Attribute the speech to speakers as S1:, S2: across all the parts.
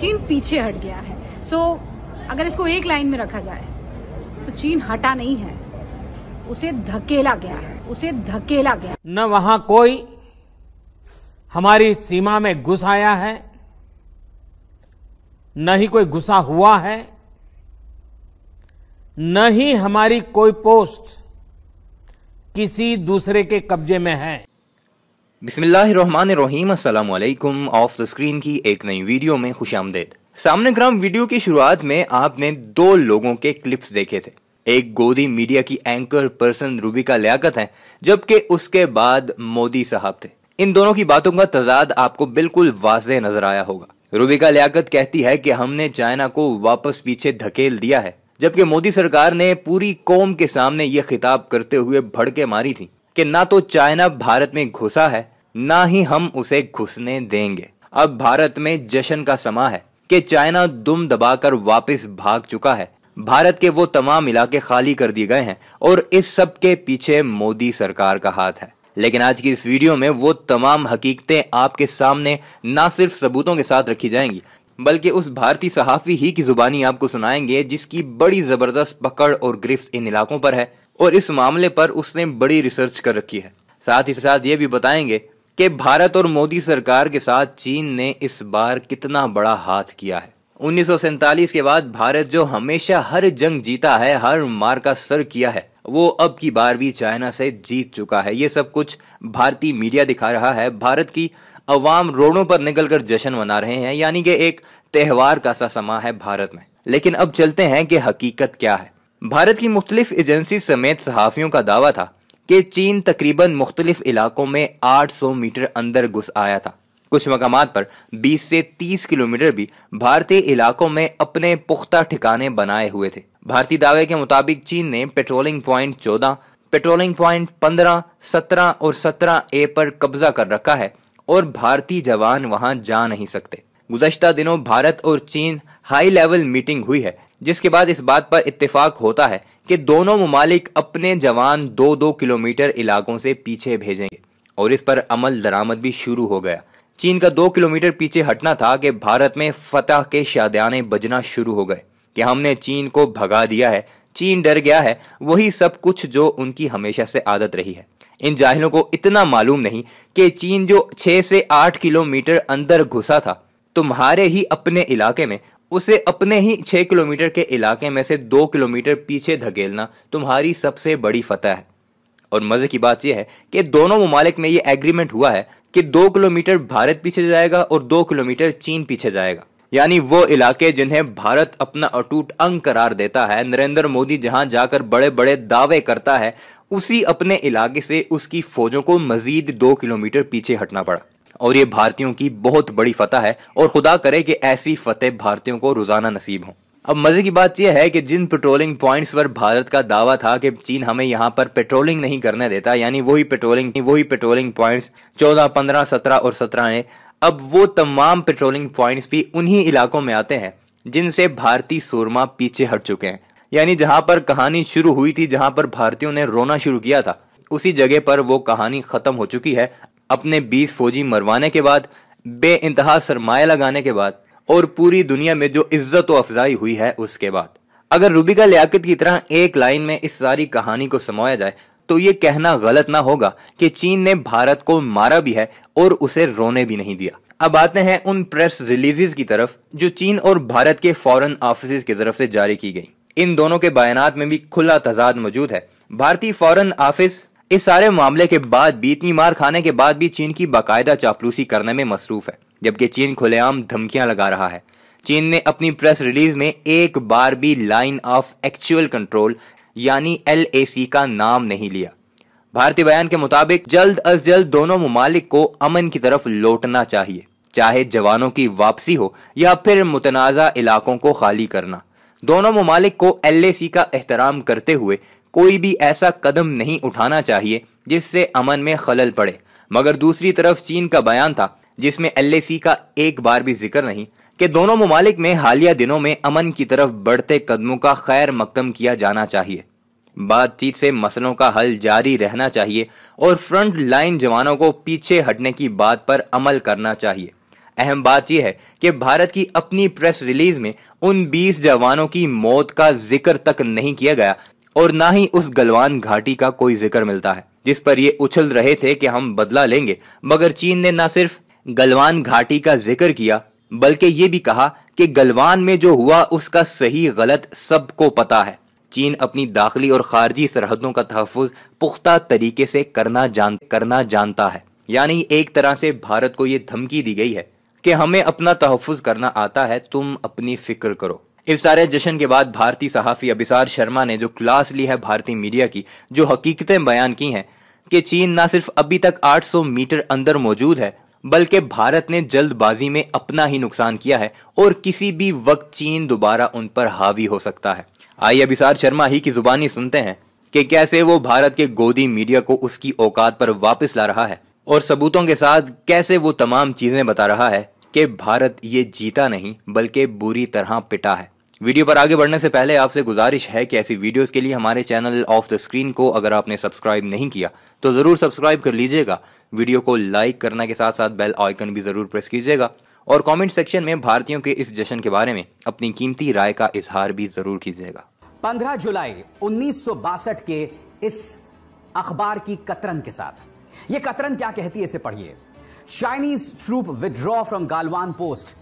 S1: चीन पीछे हट गया है सो so, अगर इसको एक लाइन में रखा जाए तो चीन हटा नहीं है उसे धकेला गया है उसे धकेला गया
S2: न वहां कोई हमारी सीमा में घुस आया है न ही कोई घुसा हुआ है न ही हमारी कोई पोस्ट किसी दूसरे के कब्जे में है बिसमीम ऑफ द स्क्रीन की एक नई वीडियो में खुश आमदेद सामने ग्राम वीडियो की शुरुआत में आपने दो लोगों के क्लिप्स देखे थे एक गोदी मीडिया की एंकर पर्सन रूबिका लियाकत है जबकि उसके बाद मोदी साहब थे इन दोनों की बातों का तजाद आपको बिल्कुल वाज नजर आया होगा रूबिका लियाकत कहती है कि हमने चाइना को वापस पीछे धकेल दिया है जबकि मोदी सरकार ने पूरी कौम के सामने ये खिताब करते हुए भड़के मारी थी कि ना तो चाइना भारत में घुसा है ना ही हम उसे घुसने देंगे अब भारत में जश्न का समा है कि चाइना दुम दबाकर वापस भाग चुका है भारत के वो तमाम इलाके खाली कर दिए गए हैं और इस सब के पीछे मोदी सरकार का हाथ है लेकिन आज की इस वीडियो में वो तमाम हकीकतें आपके सामने ना सिर्फ सबूतों के साथ रखी जाएंगी बल्कि उस भारतीय सहाफ़ी ही की ज़ुबानी आपको सुनाएंगे जिसकी बड़ी ज़बरदस्त पकड़ और गिरफ्त इन इलाकों पर है और इस मामले पर उसने बड़ी रिसर्च कर रखी है साथ ही साथ ये भी बताएंगे कि भारत और मोदी सरकार के साथ चीन ने इस बार कितना बड़ा हाथ किया है उन्नीस के बाद भारत जो हमेशा हर जंग जीता है हर मार का सर किया है वो अब की बार भी चाइना से जीत चुका है ये सब कुछ भारतीय मीडिया दिखा रहा है भारत की अवाम रोडों पर निकलकर जश्न मना रहे हैं यानी कि एक त्यौहार का सा समा है भारत में लेकिन अब चलते हैं कि हकीकत क्या है भारत की मुख्तलिफ एजेंसी समेत सहाफियों का दावा था कि चीन तकरीबन मुख्तलिफ इलाकों में 800 मीटर अंदर घुस आया था कुछ मकाम पर 20 से 30 किलोमीटर भी भारतीय इलाकों में अपने पुख्ता ठिकाने बनाए हुए थे भारतीय दावे के मुताबिक चीन ने पेट्रोलिंग पॉइंट 14, पेट्रोलिंग पॉइंट 15, 17 और 17 ए पर कब्जा कर रखा है और भारतीय जवान वहां जा नहीं सकते गुजशत दिनों भारत और चीन हाई लेवल मीटिंग हुई है जिसके बाद इस बात पर इत्तेफाक होता है कि दोनों ममालिक अपने जवान दो दो किलोमीटर इलाकों से पीछे भेजेंगे और इस पर अमल दरामद भी शुरू हो गया चीन का दो किलोमीटर पीछे हटना था कि भारत में फतह के शादियाने बजना शुरू हो गए कि हमने चीन को भगा दिया है चीन डर गया है वही सब कुछ जो उनकी हमेशा से आदत रही है इन जाहिलों को इतना मालूम नहीं कि चीन जो छः से आठ किलोमीटर अंदर घुसा था तुम्हारे ही अपने इलाके में उसे अपने ही छः किलोमीटर के इलाके में से दो किलोमीटर पीछे धकेलना तुम्हारी सबसे बड़ी फतह है और मज़े की बात यह है कि दोनों ममालिक में यह एग्रीमेंट हुआ है कि दो किलोमीटर भारत पीछे जाएगा और दो किलोमीटर चीन पीछे जाएगा यानी वो इलाके जिन्हें भारत अपना अटूट अंग करार देता है नरेंद्र मोदी जहां जाकर बड़े बड़े दावे करता है उसी अपने इलाके से उसकी फौजों को मजीद दो किलोमीटर पीछे हटना पड़ा और ये भारतीयों की बहुत बड़ी फतह है और खुदा करे कि ऐसी फतेह भारतीयों को रोजाना नसीब हो अब मजे की बात यह है कि जिन पेट्रोलिंग पॉइंट्स पर भारत का दावा था कि चीन हमें यहाँ पर पेट्रोलिंग नहीं करने देता यानी वही पेट्रोलिंग वही पेट्रोलिंग पॉइंट्स 14, 15, 17 और 17 ने अब वो तमाम पेट्रोलिंग पॉइंट्स भी उन्हीं इलाकों में आते हैं जिनसे भारतीय सुरमा पीछे हट चुके हैं यानी जहां पर कहानी शुरू हुई थी जहां पर भारतीयों ने रोना शुरू किया था उसी जगह पर वो कहानी खत्म हो चुकी है अपने 20 फौजी मरवाने के बाद बे इंतहा सरमाया लगाने के बाद और पूरी दुनिया में जो इज्जत व अफजाई हुई है उसके बाद अगर रूबिका लियाकत की तरह एक लाइन में इस सारी कहानी को समाया जाए तो ये कहना गलत ना होगा कि चीन ने भारत को मारा भी है और उसे रोने भी नहीं दिया अब आते हैं उन प्रेस रिलीजेस की तरफ जो चीन और भारत के फॉरेन ऑफिस की तरफ से जारी की गई इन दोनों के बयान में भी खुला तजाद मौजूद है भारतीय फॉरेन ऑफिस इस सारे मामले के बाद भी इतनी मार खाने के बाद भी चीन की बाकायदा चापलूसी करने में मसरूफ है जबकि चीन खुलेआम धमकियां लगा रहा है चीन ने अपनी प्रेस रिलीज में एक बार भी लाइन ऑफ एक्चुअल कंट्रोल यानी एल का नाम नहीं लिया भारतीय बयान के मुताबिक जल्द अज जल्द दोनों ममालिक को अमन की तरफ लौटना चाहिए चाहे जवानों की वापसी हो या फिर मुतनाज़ा इलाकों को खाली करना दोनों ममालिक को एल का एहतराम करते हुए कोई भी ऐसा कदम नहीं उठाना चाहिए जिससे अमन में खलल पड़े मगर दूसरी तरफ चीन का बयान था जिसमें एल का एक बार भी जिक्र नहीं कि दोनों ममालिक में हालिया दिनों में अमन की तरफ बढ़ते कदमों का खैर मकदम किया जाना चाहिए बातचीत से मसलों का हल जारी रहना चाहिए और फ्रंट लाइन जवानों को पीछे हटने की बात पर अमल करना चाहिए अहम बात यह है कि भारत की अपनी प्रेस रिलीज में उन 20 जवानों की मौत का जिक्र तक नहीं किया गया और ना ही उस गलवान घाटी का कोई जिक्र मिलता है जिस पर ये उछल रहे थे कि हम बदला लेंगे मगर चीन ने न सिर्फ गलवान घाटी का जिक्र किया बल्कि ये भी कहा कि गलवान में जो हुआ उसका सही गलत सबको पता है चीन अपनी दाखिली और खारजी सरहदों का तहफ़ पुख्ता तरीके से करना जान करना जानता है यानी एक तरह से भारत को ये धमकी दी गई है कि हमें अपना तहफ़ करना आता है तुम अपनी फिक्र करो इस सारे जश्न के बाद भारतीय सहाफ़ी अभिसार शर्मा ने जो क्लास ली है भारतीय मीडिया की जो हकीकतें बयान की हैं कि चीन ना सिर्फ अभी तक 800 मीटर अंदर मौजूद है बल्कि भारत ने जल्दबाजी में अपना ही नुकसान किया है और किसी भी वक्त चीन दोबारा उन पर हावी हो सकता है आइए अभिसार शर्मा ही की जुबानी सुनते हैं कि कैसे वो भारत के गोदी मीडिया को उसकी औकात पर वापस ला रहा है और सबूतों के साथ कैसे वो तमाम चीजें बता रहा है कि भारत ये जीता नहीं बल्कि बुरी तरह पिटा है वीडियो पर आगे बढ़ने से पहले आपसे गुजारिश है कि ऐसी वीडियोस के लिए हमारे चैनल ऑफ द स्क्रीन को अगर आपने सब्सक्राइब नहीं किया तो ज़रूर सब्सक्राइब कर लीजिएगा वीडियो को लाइक करने के साथ साथ बेल आइकन भी ज़रूर प्रेस कीजिएगा और कमेंट सेक्शन में भारतीयों के इस जश्न के बारे में अपनी कीमती राय का इजहार भी ज़रूर कीजिएगा
S1: पंद्रह जुलाई उन्नीस के इस अखबार की कतरन के साथ ये कतरन क्या कहती है इसे पढ़िए Chinese troop withdraw from Galwan post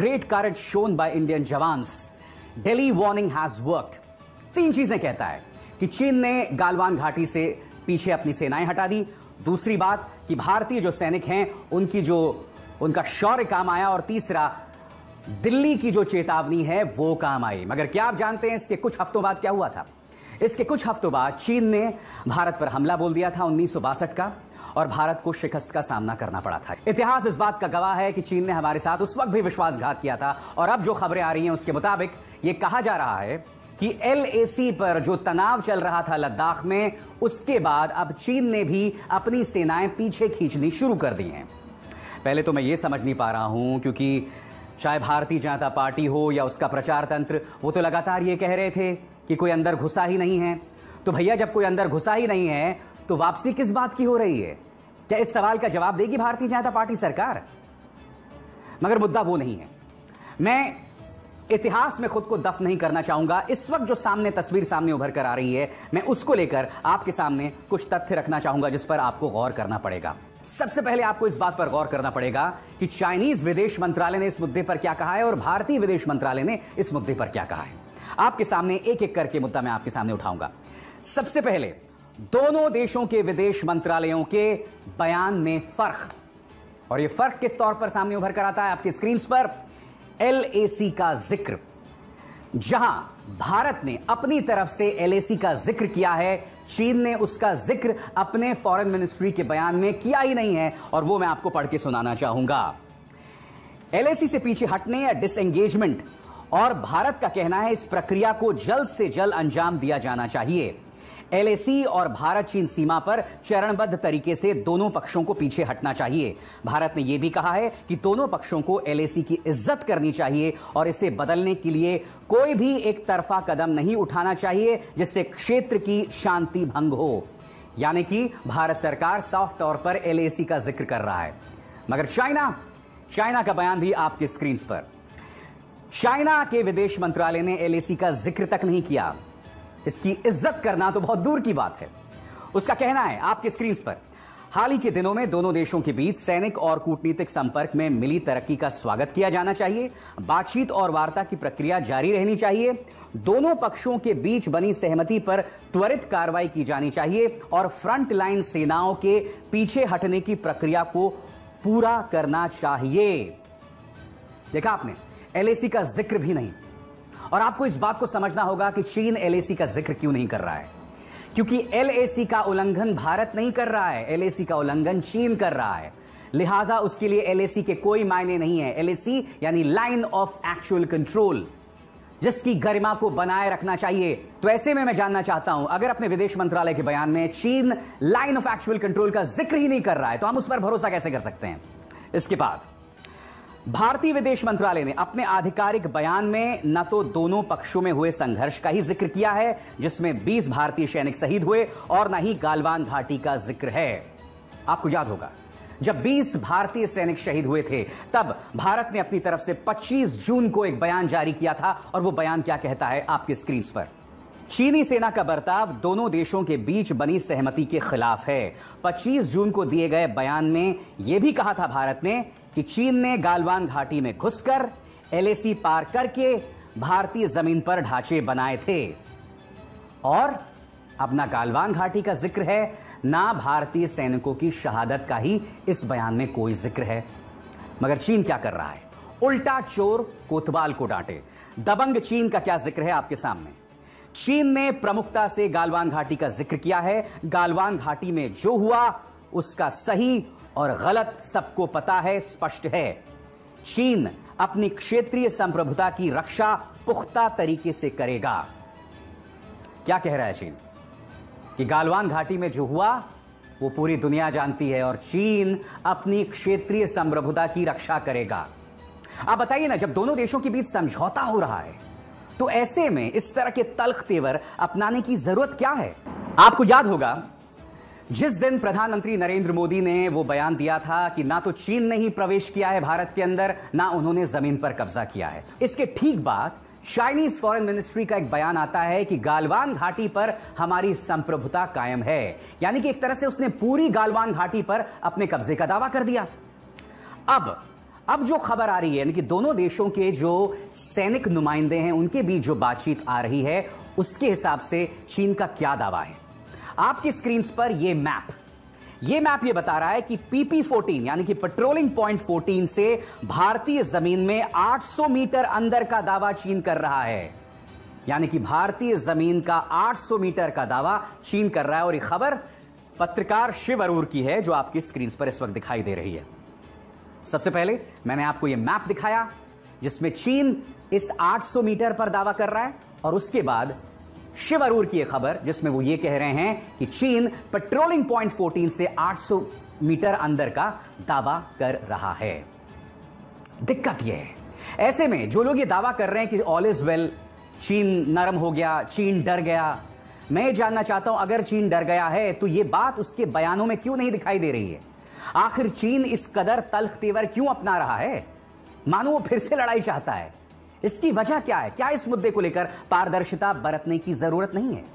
S1: great courage shown by Indian jawans daily warning has worked तीन चीजें कहता है कि चीन ने गालवान घाटी से पीछे अपनी सेनाएं हटा दी दूसरी बात कि भारतीय जो सैनिक हैं उनकी जो उनका शौर्य काम आया और तीसरा दिल्ली की जो चेतावनी है वो काम आई मगर क्या आप जानते हैं इसके कुछ हफ्तों बाद क्या हुआ था इसके कुछ हफ्तों बाद चीन ने भारत पर हमला बोल दिया था उन्नीस का और भारत को शिकस्त का सामना करना पड़ा था इतिहास इस बात का गवाह है कि चीन ने हमारे साथ उस वक्त भी विश्वासघात किया था और अब जो खबरें आ रही हैं उसके मुताबिक ये कहा जा रहा है कि एल पर जो तनाव चल रहा था लद्दाख में उसके बाद अब चीन ने भी अपनी सेनाएं पीछे खींचनी शुरू कर दी हैं पहले तो मैं ये समझ नहीं पा रहा हूं क्योंकि चाहे भारतीय जनता पार्टी हो या उसका प्रचार तंत्र वो तो लगातार ये कह रहे थे कि कोई अंदर घुसा ही नहीं है तो भैया जब कोई अंदर घुसा ही नहीं है तो वापसी किस बात की हो रही है क्या इस सवाल का जवाब देगी भारतीय जनता पार्टी सरकार मगर मुद्दा वो नहीं है मैं इतिहास में खुद को दफ नहीं करना चाहूंगा इस वक्त जो सामने तस्वीर सामने उभर कर आ रही है मैं उसको लेकर आपके सामने कुछ तथ्य रखना चाहूंगा जिस पर आपको गौर करना पड़ेगा सबसे पहले आपको इस बात पर गौर करना पड़ेगा कि चाइनीज विदेश मंत्रालय ने इस मुद्दे पर क्या कहा है और भारतीय विदेश मंत्रालय ने इस मुद्दे पर क्या कहा है आपके सामने एक एक करके मुद्दा मैं आपके सामने उठाऊंगा सबसे पहले दोनों देशों के विदेश मंत्रालयों के बयान में फर्क और यह फर्क किस तौर पर सामने उभर कर आता है आपके स्क्रीन पर एल का जिक्र जहां भारत ने अपनी तरफ से एल का जिक्र किया है चीन ने उसका जिक्र अपने फॉरेन मिनिस्ट्री के बयान में किया ही नहीं है और वो मैं आपको पढ़ के सुनाना चाहूंगा एलएसी से पीछे हटने या डिसएंगेजमेंट और भारत का कहना है इस प्रक्रिया को जल्द से जल्द अंजाम दिया जाना चाहिए एलएसी और भारत चीन सीमा पर चरणबद्ध तरीके से दोनों पक्षों को पीछे हटना चाहिए भारत ने यह भी कहा है कि दोनों पक्षों को एलएसी की इज्जत करनी चाहिए और इसे बदलने के लिए कोई भी एक तरफा कदम नहीं उठाना चाहिए जिससे क्षेत्र की शांति भंग हो यानी कि भारत सरकार साफ तौर पर एलएसी का जिक्र कर रहा है मगर चाइना चाइना का बयान भी आपके स्क्रीन पर चाइना के विदेश मंत्रालय ने एलएसी का जिक्र तक नहीं किया इसकी इज्जत करना तो बहुत दूर की बात है उसका कहना है आपके स्क्रीन पर हाल ही के दिनों में दोनों देशों के बीच सैनिक और कूटनीतिक संपर्क में मिली तरक्की का स्वागत किया जाना चाहिए बातचीत और वार्ता की प्रक्रिया जारी रहनी चाहिए दोनों पक्षों के बीच बनी सहमति पर त्वरित कार्रवाई की जानी चाहिए और फ्रंट लाइन सेनाओं के पीछे हटने की प्रक्रिया को पूरा करना चाहिए देखा आपने एलएसी का जिक्र भी नहीं और आपको इस बात को समझना होगा कि चीन एलएसी का जिक्र क्यों नहीं कर रहा है क्योंकि एलएसी का उल्लंघन भारत नहीं कर रहा है एलएसी का उल्लंघन चीन कर रहा है लिहाजा उसके लिए एलएसी के कोई मायने नहीं है एलएसी यानी लाइन ऑफ एक्चुअल कंट्रोल जिसकी गरिमा को बनाए रखना चाहिए तो ऐसे में मैं जानना चाहता हूं अगर अपने विदेश मंत्रालय के बयान में चीन लाइन ऑफ एक्चुअल कंट्रोल का जिक्र ही नहीं कर रहा है तो हम उस पर भरोसा कैसे कर सकते हैं इसके बाद भारतीय विदेश मंत्रालय ने अपने आधिकारिक बयान में न तो दोनों पक्षों में हुए संघर्ष का ही जिक्र किया है जिसमें 20 भारतीय सैनिक शहीद हुए और न ही गालवान घाटी का जिक्र है आपको याद होगा जब 20 भारतीय सैनिक शहीद हुए थे तब भारत ने अपनी तरफ से 25 जून को एक बयान जारी किया था और वो बयान क्या कहता है आपके स्क्रीन पर चीनी सेना का बर्ताव दोनों देशों के बीच बनी सहमति के खिलाफ है 25 जून को दिए गए बयान में यह भी कहा था भारत ने कि चीन ने गालवान घाटी में घुसकर एलएसी पार करके भारतीय जमीन पर ढांचे बनाए थे और अब ना गालवान घाटी का जिक्र है ना भारतीय सैनिकों की शहादत का ही इस बयान में कोई जिक्र है मगर चीन क्या कर रहा है उल्टा चोर कोतवाल को डांटे दबंग चीन का क्या जिक्र है आपके सामने चीन ने प्रमुखता से गालवान घाटी का जिक्र किया है गालवान घाटी में जो हुआ उसका सही और गलत सबको पता है स्पष्ट है चीन अपनी क्षेत्रीय संप्रभुता की रक्षा पुख्ता तरीके से करेगा क्या कह रहा है चीन कि गालवान घाटी में जो हुआ वो पूरी दुनिया जानती है और चीन अपनी क्षेत्रीय संप्रभुता की रक्षा करेगा आप बताइए ना जब दोनों देशों के बीच समझौता हो रहा है तो ऐसे में इस तरह के तल्ख तेवर अपनाने की जरूरत क्या है आपको याद होगा जिस दिन प्रधानमंत्री नरेंद्र मोदी ने वो बयान दिया था कि ना तो चीन ने ही प्रवेश किया है भारत के अंदर ना उन्होंने जमीन पर कब्जा किया है इसके ठीक बाद चाइनीज फॉरेन मिनिस्ट्री का एक बयान आता है कि गालवान घाटी पर हमारी संप्रभुता कायम है यानी कि एक तरह से उसने पूरी गालवान घाटी पर अपने कब्जे का दावा कर दिया अब अब जो खबर आ रही है यानी कि दोनों देशों के जो सैनिक नुमाइंदे हैं उनके बीच जो बातचीत आ रही है उसके हिसाब से चीन का क्या दावा है आपकी स्क्रीन पर यह मैप ये मैप ये बता रहा है कि पीपी 14 यानी कि पेट्रोलिंग पॉइंट 14 से भारतीय जमीन में 800 मीटर अंदर का दावा चीन कर रहा है यानी कि भारतीय जमीन का 800 मीटर का दावा चीन कर रहा है और ये खबर पत्रकार शिव अरूर की है जो आपकी स्क्रीन पर इस वक्त दिखाई दे रही है सबसे पहले मैंने आपको यह मैप दिखाया जिसमें चीन इस आठ मीटर पर दावा कर रहा है और उसके बाद शिव अरूर की एक खबर जिसमें वो ये कह रहे हैं कि चीन पेट्रोलिंग पॉइंट 14 से 800 मीटर अंदर का दावा कर रहा है दिक्कत ये है ऐसे में जो लोग ये दावा कर रहे हैं कि ऑल इज वेल चीन नरम हो गया चीन डर गया मैं जानना चाहता हूं अगर चीन डर गया है तो यह बात उसके बयानों में क्यों नहीं दिखाई दे रही है आखिर चीन इस कदर तल्ख तेवर क्यों अपना रहा है मानो वो फिर से लड़ाई चाहता है इसकी वजह क्या है क्या इस मुद्दे को लेकर पारदर्शिता बरतने की जरूरत नहीं है